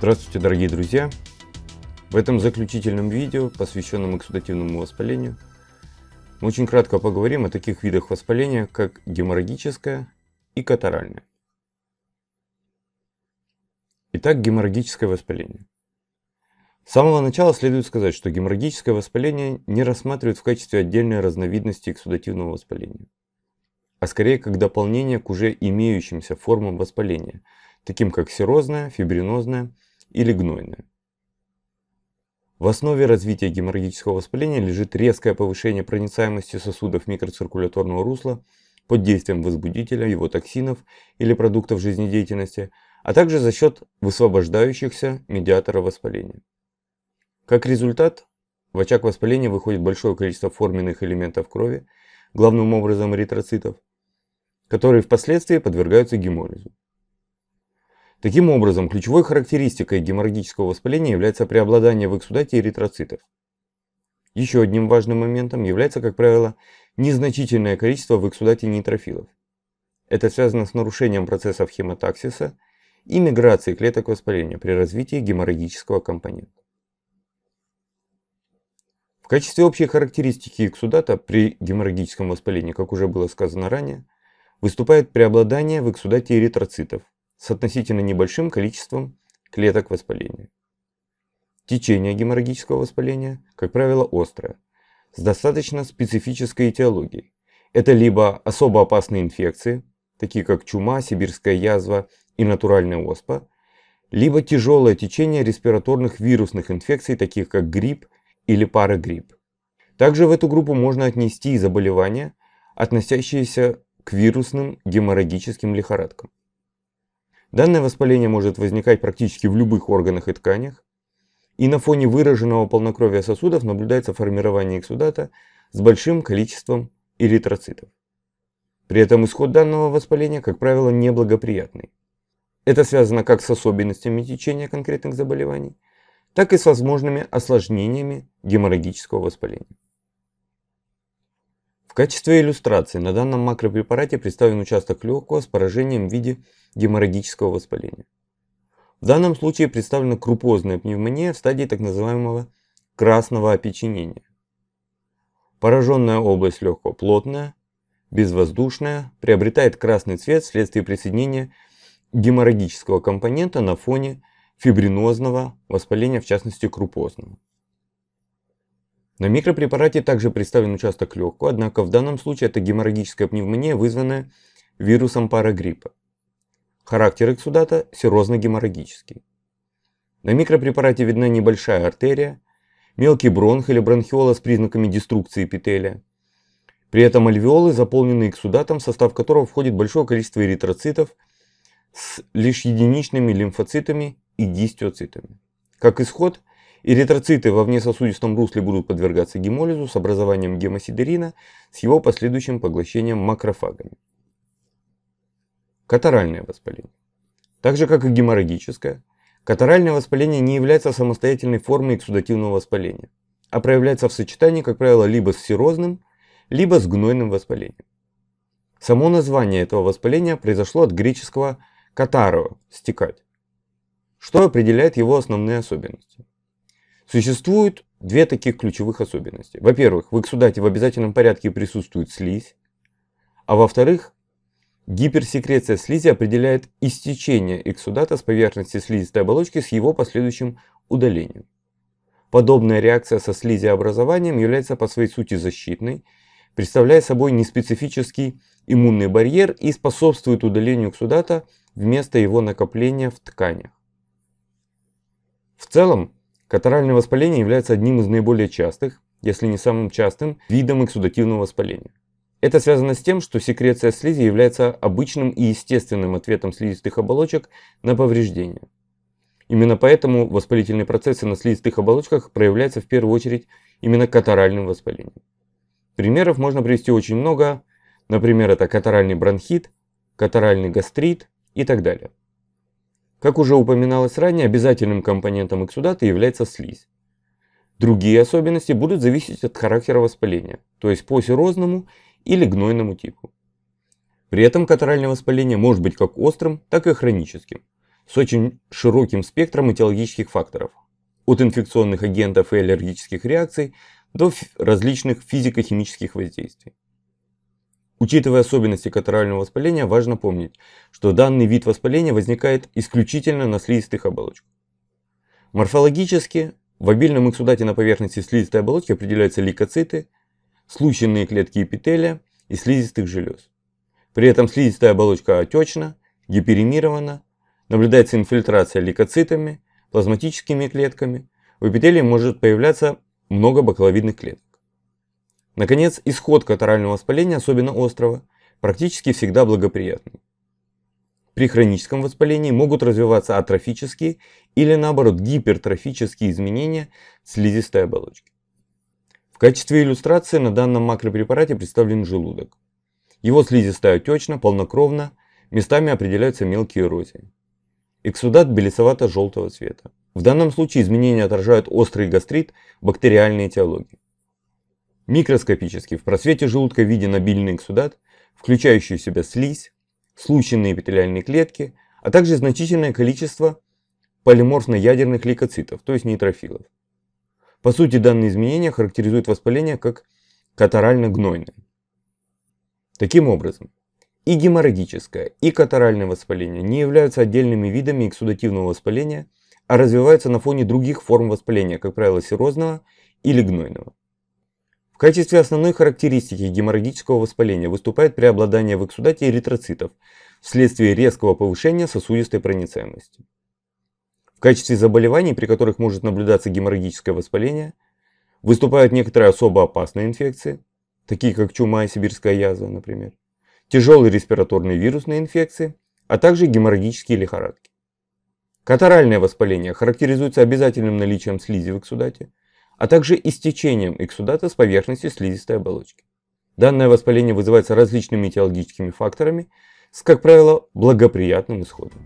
Здравствуйте, дорогие друзья! В этом заключительном видео, посвященном эксудативному воспалению, мы очень кратко поговорим о таких видах воспаления, как геморрагическое и катаральное. Итак, геморрагическое воспаление. С самого начала следует сказать, что геморрагическое воспаление не рассматривают в качестве отдельной разновидности эксудативного воспаления, а скорее как дополнение к уже имеющимся формам воспаления, таким как серозное, фибринозное – или гнойная. В основе развития геморрагического воспаления лежит резкое повышение проницаемости сосудов микроциркуляторного русла под действием возбудителя, его токсинов или продуктов жизнедеятельности, а также за счет высвобождающихся медиатора воспаления. Как результат, в очаг воспаления выходит большое количество форменных элементов крови, главным образом эритроцитов, которые впоследствии подвергаются гемолизу. Таким образом, ключевой характеристикой геморрагического воспаления является преобладание в эксудате эритроцитов. Еще одним важным моментом является, как правило, незначительное количество в эксудате нейтрофилов. Это связано с нарушением процессов хемотаксиса и миграции клеток воспаления при развитии геморрагического компонента. В качестве общей характеристики эксудата при геморрагическом воспалении, как уже было сказано ранее, выступает преобладание в эксудате эритроцитов – с относительно небольшим количеством клеток воспаления. Течение геморрагического воспаления, как правило, острое, с достаточно специфической этиологией. Это либо особо опасные инфекции, такие как чума, сибирская язва и натуральная оспа, либо тяжелое течение респираторных вирусных инфекций, таких как грипп или парагрипп. Также в эту группу можно отнести и заболевания, относящиеся к вирусным геморрагическим лихорадкам. Данное воспаление может возникать практически в любых органах и тканях, и на фоне выраженного полнокровия сосудов наблюдается формирование эксудата с большим количеством эритроцитов. При этом исход данного воспаления, как правило, неблагоприятный. Это связано как с особенностями течения конкретных заболеваний, так и с возможными осложнениями геморрагического воспаления качестве иллюстрации на данном макропрепарате представлен участок легкого с поражением в виде геморрагического воспаления. В данном случае представлена крупозная пневмония в стадии так называемого красного опеченения. Пораженная область легкого плотная, безвоздушная, приобретает красный цвет вследствие присоединения геморрагического компонента на фоне фибринозного воспаления, в частности крупозного. На микропрепарате также представлен участок легкого, однако в данном случае это геморрагическая пневмония, вызванная вирусом парагриппа. Характер эксудата серозно-геморрагический. На микропрепарате видна небольшая артерия, мелкий бронх или бронхиола с признаками деструкции эпителия. При этом альвеолы заполнены эксудатом, в состав которого входит большое количество эритроцитов с лишь единичными лимфоцитами и гистиоцитами. Как исход, Эритроциты во внесосудистом русле будут подвергаться гемолизу с образованием гемосидерина с его последующим поглощением макрофагами. Катаральное воспаление. Так же как и геморрагическое, катаральное воспаление не является самостоятельной формой эксудативного воспаления, а проявляется в сочетании, как правило, либо с серозным, либо с гнойным воспалением. Само название этого воспаления произошло от греческого «катаро» – «стекать», что определяет его основные особенности. Существуют две таких ключевых особенности. Во-первых, в эксудате в обязательном порядке присутствует слизь, а во-вторых, гиперсекреция слизи определяет истечение эксудата с поверхности слизистой оболочки с его последующим удалением. Подобная реакция со слизиобразованием является по своей сути защитной, представляя собой неспецифический иммунный барьер и способствует удалению эксудата вместо его накопления в тканях. В целом, Катаральное воспаление является одним из наиболее частых, если не самым частым, видом эксудативного воспаления. Это связано с тем, что секреция слизи является обычным и естественным ответом слизистых оболочек на повреждение. Именно поэтому воспалительные процессы на слизистых оболочках проявляются в первую очередь именно катаральным воспалением. Примеров можно привести очень много, например, это катаральный бронхит, катаральный гастрит и так далее. Как уже упоминалось ранее, обязательным компонентом эксудата является слизь. Другие особенности будут зависеть от характера воспаления, то есть по серозному или гнойному типу. При этом катаральное воспаление может быть как острым, так и хроническим, с очень широким спектром этиологических факторов, от инфекционных агентов и аллергических реакций до различных физико-химических воздействий. Учитывая особенности катарального воспаления, важно помнить, что данный вид воспаления возникает исключительно на слизистых оболочках. Морфологически в обильном эксудате на поверхности слизистой оболочки определяются лейкоциты, слущенные клетки эпителия и слизистых желез. При этом слизистая оболочка отечна, гиперемирована, наблюдается инфильтрация лейкоцитами, плазматическими клетками, в эпителии может появляться много бакловидных клеток. Наконец, исход катарального воспаления, особенно острого, практически всегда благоприятный. При хроническом воспалении могут развиваться атрофические или наоборот гипертрофические изменения слизистой оболочки. В качестве иллюстрации на данном макропрепарате представлен желудок. Его слизистая отечна, полнокровна, местами определяются мелкие эрозии. Эксудат белесовато-желтого цвета. В данном случае изменения отражают острый гастрит, бактериальные этиологии. Микроскопически в просвете желудка виден обильный эксудат, включающий в себя слизь, случайные эпителиальные клетки, а также значительное количество полиморфно-ядерных лейкоцитов, то есть нейтрофилов. По сути, данные изменения характеризуют воспаление как катарально-гнойное. Таким образом, и геморрагическое, и катаральное воспаление не являются отдельными видами эксудативного воспаления, а развиваются на фоне других форм воспаления, как правило, серозного или гнойного. В качестве основной характеристики геморрагического воспаления выступает преобладание в эксудате эритроцитов вследствие резкого повышения сосудистой проницаемости. В качестве заболеваний, при которых может наблюдаться геморрагическое воспаление, выступают некоторые особо опасные инфекции, такие как чума и сибирская язва, например, тяжелые респираторные вирусные инфекции, а также геморрагические лихорадки. Катаральное воспаление характеризуется обязательным наличием слизи в эксудате, а также истечением эксудата с поверхности слизистой оболочки. Данное воспаление вызывается различными этиологическими факторами с, как правило, благоприятным исходом.